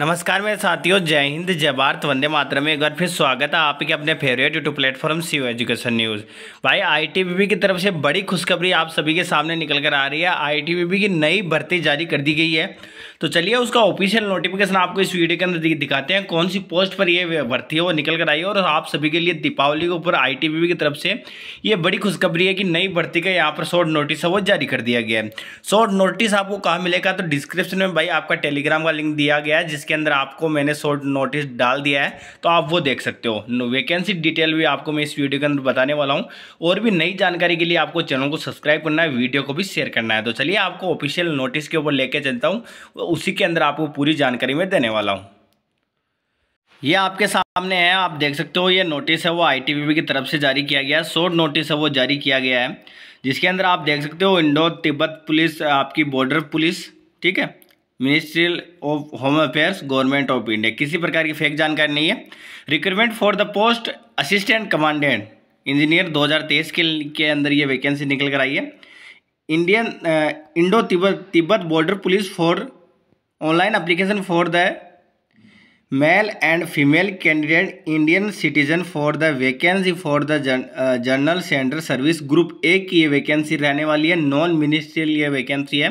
नमस्कार मेरे साथियों जय हिंद जय भारत वंदे मातरम में एक बार फिर स्वागत है आपके अपने favourite YouTube platform C education news भाई आईटीबीपी की तरफ से बड़ी खुशखबरी आप सभी के सामने निकल कर आ रही है आईटीबीपी की नई भर्ती जारी कर दी गई है तो चलिए उसका ऑफिशियल नोटिफिकेशन आपको इस वीडियो के अंदर दिखाते हैं कौन सी पोस्ट पर ये भर्ती है वो निकल कर आई है और आप सभी के लिए दीपावली के ऊपर आई की तरफ से ये बड़ी खुशखबरी है कि नई भर्ती का यहाँ पर शॉर्ट नोटिस है वो जारी कर दिया गया है शॉर्ट नोटिस आपको कहाँ मिलेगा तो डिस्क्रिप्शन में भाई आपका टेलीग्राम का लिंक दिया गया है जिसके अंदर आपको मैंने शॉर्ट नोटिस डाल दिया है तो आप वो देख सकते हो वैकेंसी डिटेल भी आपको मैं इस वीडियो के अंदर बताने वाला हूँ और भी नई जानकारी के लिए आपको चैनल को सब्सक्राइब करना है वीडियो को भी शेयर करना है तो चलिए आपको ऑफिशियल नोटिस के ऊपर लेके चलता हूँ उसी के अंदर आपको पूरी जानकारी मैं देने वाला हूँ ये आपके सामने है आप देख सकते हो ये नोटिस है वो आईटीबीपी की तरफ से जारी किया गया है शोर्ट नोटिस है वो जारी किया गया है जिसके अंदर आप देख सकते हो इंडो तिब्बत पुलिस आपकी बॉर्डर पुलिस ठीक है ministerial of home affairs government of India किसी प्रकार की फेक जानकारी नहीं है recruitment for the post assistant commandant engineer 2023 के के अंदर ये वैकेंसी निकल कर आई है Indian Indo Tibet Tibet border police for online application for the male and female candidate Indian citizen for the vacancy for the general centre service group A की ये वैकेंसी रहने वाली है नॉन मिनिस्ट्रियल ये वैकेंसी है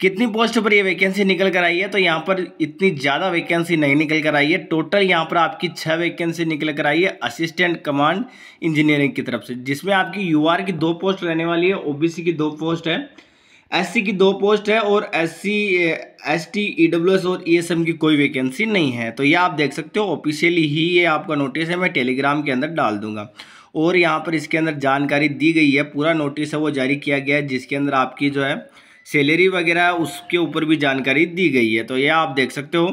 कितनी पोस्ट पर ये वैकेंसी निकल कर आई है तो यहाँ पर इतनी ज़्यादा वैकेंसी नहीं निकल कर आई है टोटल यहाँ पर आपकी छः वैकेंसी निकल कर आई है असिस्टेंट कमांड इंजीनियरिंग की तरफ से जिसमें आपकी यूआर की दो पोस्ट रहने वाली है ओबीसी की दो पोस्ट है एससी की दो पोस्ट है और एससी एसटी ईडब्ल्यूएस और ईएसएम e की कोई वैकेंसी नहीं है तो ये आप देख सकते हो ऑफिशियली ही ये आपका नोटिस है मैं टेलीग्राम के अंदर डाल दूंगा और यहाँ पर इसके अंदर जानकारी दी गई है पूरा नोटिस है वो जारी किया गया है जिसके अंदर आपकी जो है सैलरी वगैरह उसके ऊपर भी जानकारी दी गई है तो यह आप देख सकते हो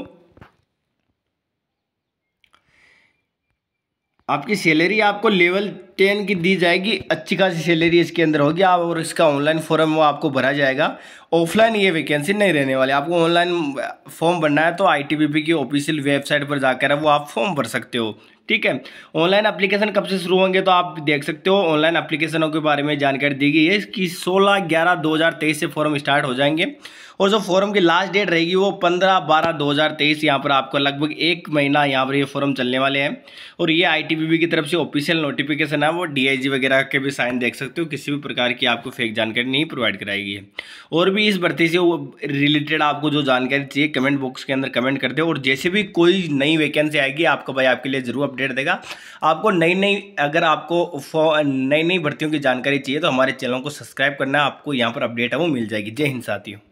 आपकी सैलरी आपको लेवल टेन की दी जाएगी अच्छी खासी सैलरी इसके अंदर होगी आप और इसका ऑनलाइन फॉर्म वो आपको भरा जाएगा ऑफलाइन ये वैकेंसी नहीं रहने वाली आपको ऑनलाइन फॉर्म भरना है तो आईटीबीपी की ऑफिशियल वेबसाइट पर जाकर वो आप फॉर्म भर सकते हो ठीक है ऑनलाइन एप्लीकेशन कब से शुरू होंगे तो आप देख सकते हो ऑनलाइन एप्लीकेशनों के बारे में जानकारी दी गई है कि सोलह ग्यारह तेईस से फॉर्म स्टार्ट हो जाएंगे और जो फॉर्म की लास्ट डेट रहेगी वो 15 बारह 2023 यहाँ पर आपको लगभग एक महीना यहाँ पर ये फॉर्म चलने वाले हैं और ये आई की तरफ से ऑफिशियल नोटिफिकेशन है वो डीआईजी वगैरह के भी साइन देख सकते हो किसी भी प्रकार की आपको फेक जानकारी नहीं प्रोवाइड कराएगी और भी इस भर्ती से रिलेटेड आपको जो जानकारी चाहिए कमेंट बॉक्स के अंदर कमेंट कर दे और जैसे भी कोई नई वैकेंसी आएगी आपका भाई आपके लिए ज़रूर अपडेट देगा आपको नई नई अगर आपको नई नई भर्तियों की जानकारी चाहिए तो हमारे चैनल को सब्सक्राइब करना आपको यहाँ पर अपडेट है वो मिल जाएगी जय हिंद साथियों